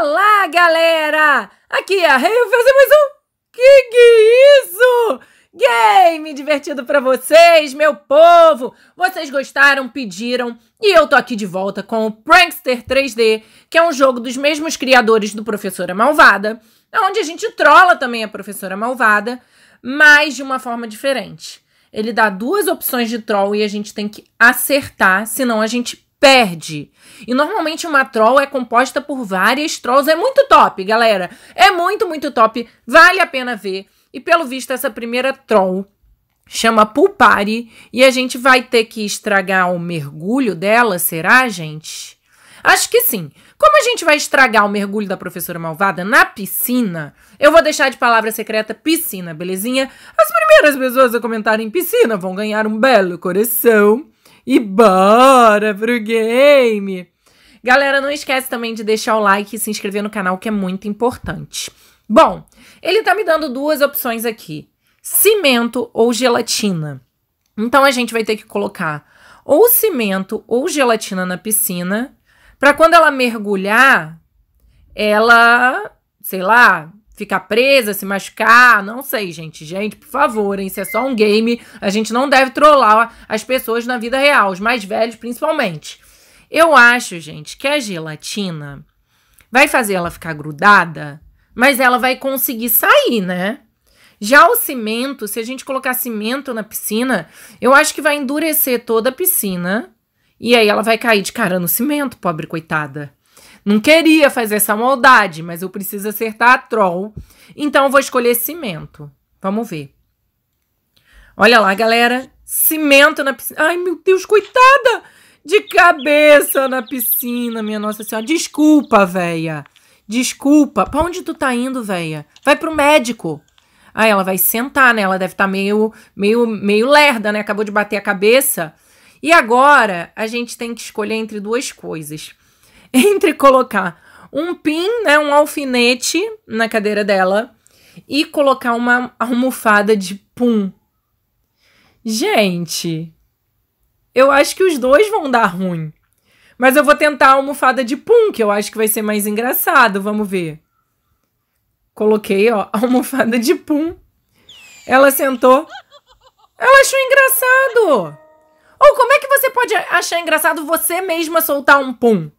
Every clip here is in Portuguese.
Olá, galera! Aqui é a Rei fazer mais um... Que que é isso? Game divertido para vocês, meu povo! Vocês gostaram, pediram e eu tô aqui de volta com o Prankster 3D, que é um jogo dos mesmos criadores do Professora Malvada, onde a gente trola também a Professora Malvada, mas de uma forma diferente. Ele dá duas opções de troll e a gente tem que acertar, senão a gente perde. E normalmente uma troll é composta por várias trolls. É muito top, galera. É muito, muito top. Vale a pena ver. E pelo visto, essa primeira troll chama Pulpari. E a gente vai ter que estragar o mergulho dela, será, gente? Acho que sim. Como a gente vai estragar o mergulho da professora malvada na piscina, eu vou deixar de palavra secreta piscina, belezinha? As primeiras pessoas a comentarem piscina vão ganhar um belo coração e bora pro game! Galera, não esquece também de deixar o like e se inscrever no canal, que é muito importante. Bom, ele tá me dando duas opções aqui: cimento ou gelatina. Então a gente vai ter que colocar ou cimento ou gelatina na piscina, para quando ela mergulhar, ela, sei lá, ficar presa, se machucar, não sei, gente. Gente, por favor, hein? Isso é só um game. A gente não deve trollar as pessoas na vida real, os mais velhos principalmente. Eu acho, gente, que a gelatina vai fazer ela ficar grudada, mas ela vai conseguir sair, né? Já o cimento, se a gente colocar cimento na piscina, eu acho que vai endurecer toda a piscina. E aí ela vai cair de cara no cimento, pobre coitada. Não queria fazer essa maldade, mas eu preciso acertar a troll. Então eu vou escolher cimento. Vamos ver. Olha lá, galera. Cimento na piscina. Ai, meu Deus, coitada! De cabeça na piscina, minha Nossa Senhora. Desculpa, véia. Desculpa. Pra onde tu tá indo, véia? Vai pro médico. Aí ela vai sentar, né? Ela deve estar tá meio, meio, meio lerda, né? Acabou de bater a cabeça. E agora a gente tem que escolher entre duas coisas. entre colocar um pin, né, um alfinete na cadeira dela e colocar uma almofada de pum. Gente, eu acho que os dois vão dar ruim. Mas eu vou tentar a almofada de pum, que eu acho que vai ser mais engraçado. Vamos ver. Coloquei, ó, a almofada de pum. Ela sentou. Ela achou engraçado. Ou como é que você pode achar engraçado você mesma soltar um pum?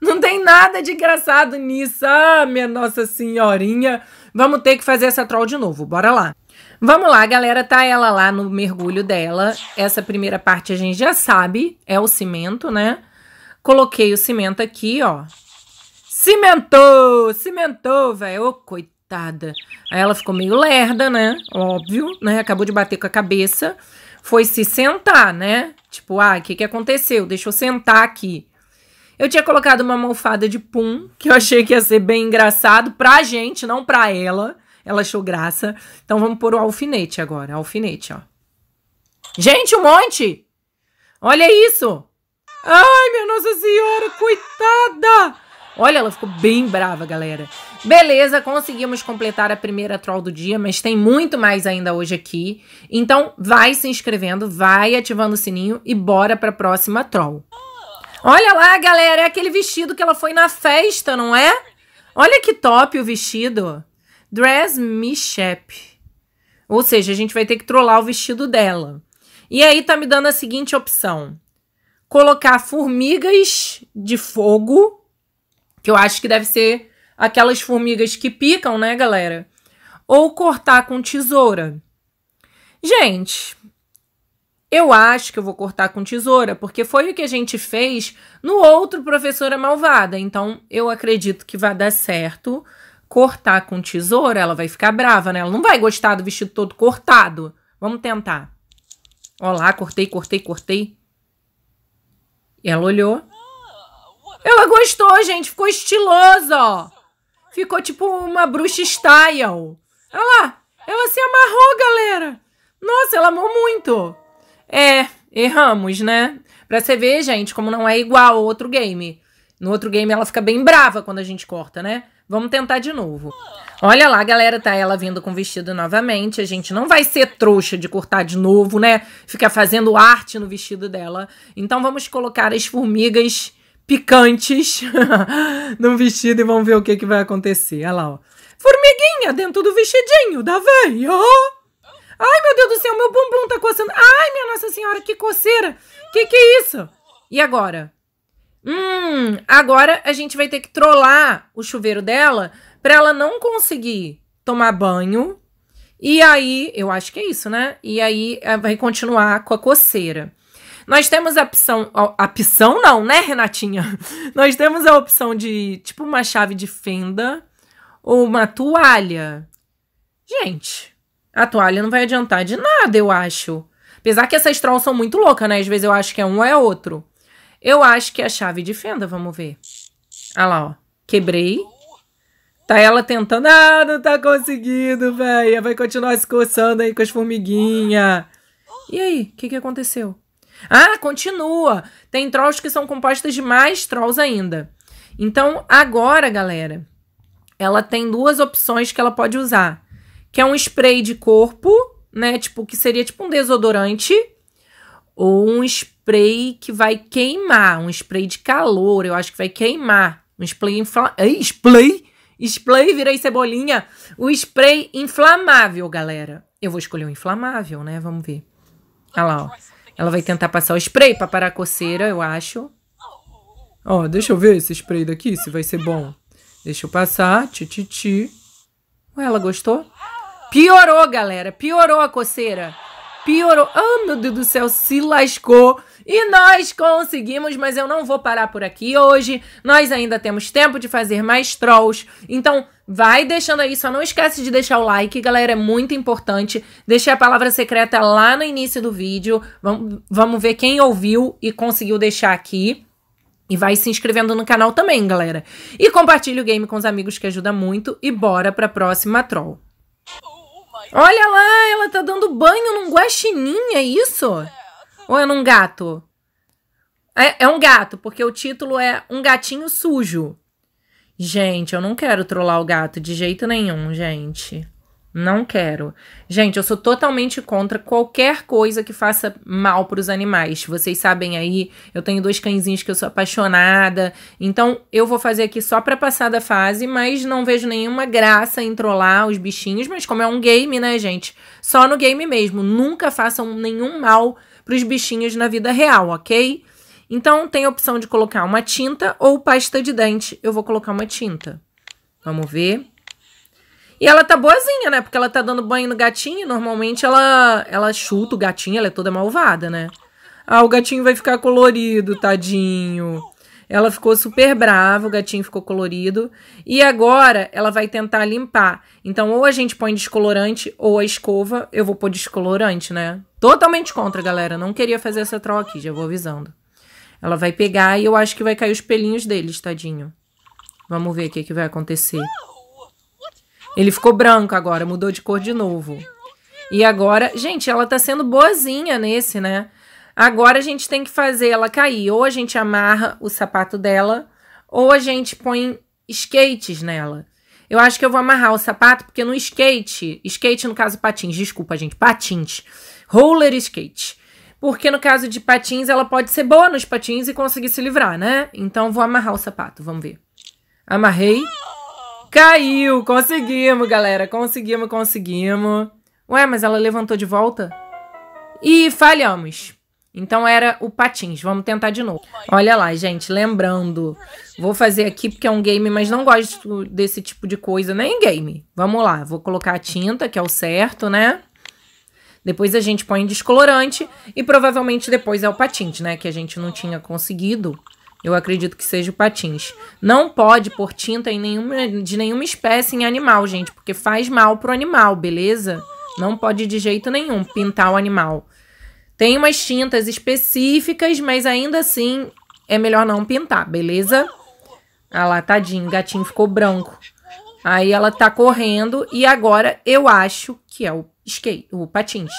Não tem nada de engraçado nisso. Ah, minha Nossa Senhorinha. Vamos ter que fazer essa troll de novo. Bora lá. Vamos lá, galera. Tá ela lá no mergulho dela. Essa primeira parte a gente já sabe. É o cimento, né? Coloquei o cimento aqui, ó. Cimentou! Cimentou, velho. Ô, oh, coitada. Aí ela ficou meio lerda, né? Óbvio, né? Acabou de bater com a cabeça. Foi se sentar, né? Tipo, ah, o que, que aconteceu? Deixa eu sentar aqui. Eu tinha colocado uma almofada de pum, que eu achei que ia ser bem engraçado pra gente, não pra ela. Ela achou graça. Então vamos pôr o alfinete agora. Alfinete, ó. Gente, um monte! Olha isso! Ai, minha Nossa Senhora, coitada! Olha, ela ficou bem brava, galera. Beleza, conseguimos completar a primeira troll do dia, mas tem muito mais ainda hoje aqui. Então, vai se inscrevendo, vai ativando o sininho e bora pra próxima troll. Olha lá, galera, é aquele vestido que ela foi na festa, não é? Olha que top o vestido. Dress Me Shep. Ou seja, a gente vai ter que trollar o vestido dela. E aí tá me dando a seguinte opção. Colocar formigas de fogo, que eu acho que deve ser aquelas formigas que picam, né, galera? Ou cortar com tesoura. Gente, eu acho que eu vou cortar com tesoura, porque foi o que a gente fez no outro Professora Malvada. Então, eu acredito que vai dar certo cortar com tesoura. Ela vai ficar brava, né? Ela não vai gostar do vestido todo cortado. Vamos tentar. Olá, lá, cortei, cortei, cortei. Ela olhou. Ela gostou, gente. Ficou estiloso, ó. Ficou tipo uma bruxa style. Olha lá. Ela se amarrou, galera. Nossa, ela amou muito. É, erramos, né? Pra você ver, gente, como não é igual ao outro game. No outro game ela fica bem brava quando a gente corta, né? Vamos tentar de novo. Olha lá, galera, tá ela vindo com vestido novamente. A gente não vai ser trouxa de cortar de novo, né? Ficar fazendo arte no vestido dela. Então vamos colocar as formigas picantes no vestido e vamos ver o que, que vai acontecer. Olha lá, ó. Formiguinha dentro do vestidinho da veia. Ai, meu Deus do céu, meu bumbum tá coçando. Ai, minha Nossa Senhora, que coceira. Que que é isso? E agora? Hum, agora a gente vai ter que trollar o chuveiro dela para ela não conseguir tomar banho. E aí, eu acho que é isso, né? E aí vai continuar com a coceira. Nós temos a opção. A opção não, né, Renatinha? Nós temos a opção de tipo uma chave de fenda ou uma toalha. Gente, a toalha não vai adiantar de nada, eu acho. Apesar que essas trolls são muito loucas, né? Às vezes eu acho que é um ou é outro. Eu acho que é a chave de fenda, vamos ver. Ah lá, ó. Quebrei. Tá ela tentando. Ah, não tá conseguindo, velho. Vai continuar se coçando aí com as formiguinhas. E aí, o que, que aconteceu? Ah, continua. Tem trolls que são compostas de mais trolls ainda. Então, agora, galera, ela tem duas opções que ela pode usar que é um spray de corpo, né? Tipo, que seria tipo um desodorante ou um spray que vai queimar, um spray de calor, eu acho que vai queimar, um spray inflamável, spray, spray, virei cebolinha, o spray inflamável, galera. Eu vou escolher o um inflamável, né? Vamos ver. Olha lá, ó. Ela vai tentar passar o spray para parar a coceira, eu acho. Ó, deixa eu ver esse spray daqui, se vai ser bom. Deixa eu passar, ti, ti, ti. Ué, ela gostou? Piorou, galera. Piorou a coceira. Piorou. Oh, meu Deus do céu, se lascou. E nós conseguimos, mas eu não vou parar por aqui hoje. Nós ainda temos tempo de fazer mais trolls. Então, vai deixando aí, só não esquece de deixar o like, galera, é muito importante. Deixei a palavra secreta lá no início do vídeo. Vamos, vamos ver quem ouviu e conseguiu deixar aqui. E vai se inscrevendo no canal também, galera. E compartilhe o game com os amigos que ajuda muito. E bora pra próxima troll. Olha lá, ela tá dando banho num guaxinim, é isso? Ou é num gato? É, é um gato, porque o título é Um Gatinho Sujo. Gente, eu não quero trollar o gato de jeito nenhum, gente. Não quero. Gente, eu sou totalmente contra qualquer coisa que faça mal para os animais. Vocês sabem aí, eu tenho dois cãezinhos que eu sou apaixonada. Então, eu vou fazer aqui só para passar da fase, mas não vejo nenhuma graça em trollar os bichinhos. Mas como é um game, né, gente? Só no game mesmo. Nunca façam nenhum mal para os bichinhos na vida real, ok? Então, tem a opção de colocar uma tinta ou pasta de dente. Eu vou colocar uma tinta. Vamos ver. E ela tá boazinha, né? Porque ela tá dando banho no gatinho. Normalmente ela, ela chuta o gatinho, ela é toda malvada, né? Ah, o gatinho vai ficar colorido, tadinho. Ela ficou super brava, o gatinho ficou colorido. E agora ela vai tentar limpar. Então, ou a gente põe descolorante ou a escova. Eu vou pôr descolorante, né? Totalmente contra, galera. Não queria fazer essa troca aqui, já vou avisando. Ela vai pegar e eu acho que vai cair os pelinhos deles, tadinho. Vamos ver o que, que vai acontecer. Ele ficou branco agora, mudou de cor de novo. E agora, gente, ela tá sendo boazinha nesse, né? Agora a gente tem que fazer ela cair. Ou a gente amarra o sapato dela, ou a gente põe skates nela. Eu acho que eu vou amarrar o sapato, porque no skate, skate no caso patins, desculpa, gente, patins, roller skate. Porque no caso de patins, ela pode ser boa nos patins e conseguir se livrar, né? Então vou amarrar o sapato, vamos ver. Amarrei. Caiu! Conseguimos, galera. Conseguimos, conseguimos. Ué, mas ela levantou de volta? E falhamos. Então era o patins. Vamos tentar de novo. Olha lá, gente. Lembrando. Vou fazer aqui porque é um game, mas não gosto desse tipo de coisa. Nem game. Vamos lá. Vou colocar a tinta, que é o certo, né? Depois a gente põe descolorante e provavelmente depois é o patins, né? Que a gente não tinha conseguido. Eu acredito que seja o patins. Não pode pôr tinta em nenhuma, de nenhuma espécie em animal, gente, porque faz mal pro animal, beleza? Não pode de jeito nenhum pintar o animal. Tem umas tintas específicas, mas ainda assim é melhor não pintar, beleza? Ah lá, tadinho, o gatinho ficou branco. Aí ela tá correndo e agora eu acho que é o skate, o patins.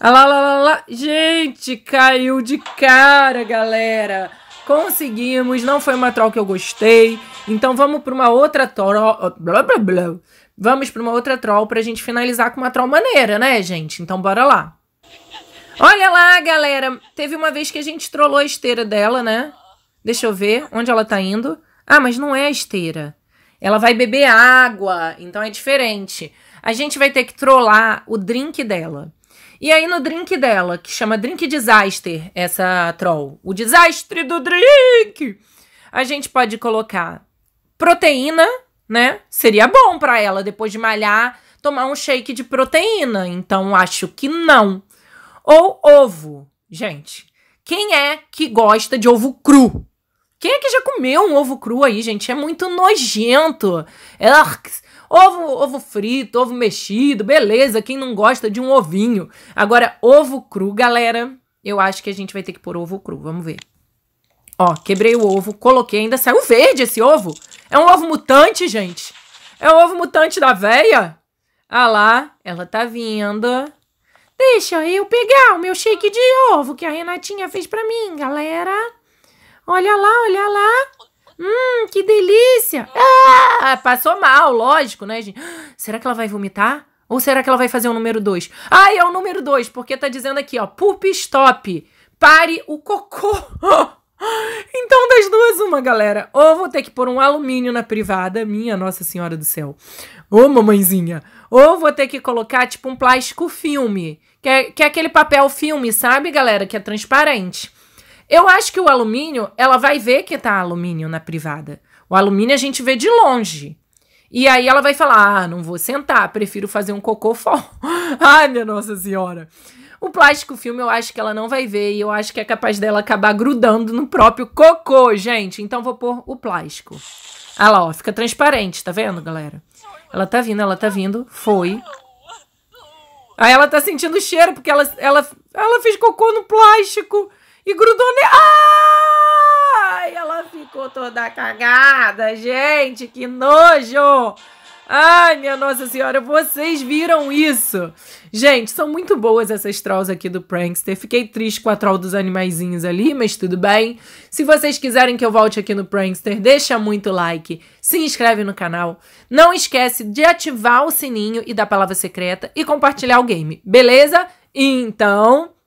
Ah lá, lá, lá, lá. Gente, caiu de cara, galera. Conseguimos, não foi uma troll que eu gostei. Então vamos para uma outra troll. Blá, blá, blá. Vamos para uma outra troll para a gente finalizar com uma troll maneira, né, gente? Então bora lá. Olha lá, galera. Teve uma vez que a gente trollou a esteira dela, né? Deixa eu ver onde ela tá indo. Ah, mas não é a esteira. Ela vai beber água, então é diferente. A gente vai ter que trollar o drink dela. E aí no drink dela, que chama Drink Disaster, essa troll, o desastre do drink, a gente pode colocar proteína, né? Seria bom para ela depois de malhar tomar um shake de proteína. Então acho que não. Ou ovo. Gente, quem é que gosta de ovo cru? Quem é que já comeu um ovo cru aí, gente? É muito nojento. Urgh. É Ovo, ovo frito, ovo mexido, beleza, quem não gosta de um ovinho. Agora, ovo cru, galera, eu acho que a gente vai ter que pôr ovo cru, vamos ver. Ó, quebrei o ovo, coloquei, ainda saiu verde esse ovo. É um ovo mutante, gente. É um ovo mutante da véia. Ah lá, ela tá vindo. Deixa eu pegar o meu shake de ovo que a Renatinha fez pra mim, galera. Olha lá, olha lá. Hum, que delícia! Ah, passou mal, lógico, né, gente? Será que ela vai vomitar? Ou será que ela vai fazer o número 2? Ai, é o número 2, porque tá dizendo aqui, ó, poop stop. Pare o cocô. Então, das duas, uma, galera. Ou vou ter que pôr um alumínio na privada, minha Nossa Senhora do Céu. Ô, mamãezinha. Ou vou ter que colocar, tipo, um plástico filme. Que é, que é aquele papel filme, sabe, galera? Que é transparente. Eu acho que o alumínio, ela vai ver que tá alumínio na privada. O alumínio a gente vê de longe. E aí ela vai falar: ah, não vou sentar, prefiro fazer um cocô fora. Ai, minha Nossa Senhora. O plástico filme eu acho que ela não vai ver e eu acho que é capaz dela acabar grudando no próprio cocô, gente. Então vou pôr o plástico. Ah lá, ó, fica transparente, tá vendo, galera? Ela tá vindo, ela tá vindo. Foi. Aí ela tá sentindo o cheiro porque ela, ela, ela fez cocô no plástico e grudou nele. Ai, ela ficou toda cagada, gente, que nojo! Ai, minha Nossa Senhora, vocês viram isso? Gente, são muito boas essas trolls aqui do Prankster. Fiquei triste com a troll dos animaizinhos ali, mas tudo bem. Se vocês quiserem que eu volte aqui no Prankster, deixa muito like, se inscreve no canal. Não esquece de ativar o sininho e da palavra secreta e compartilhar o game, beleza? Então,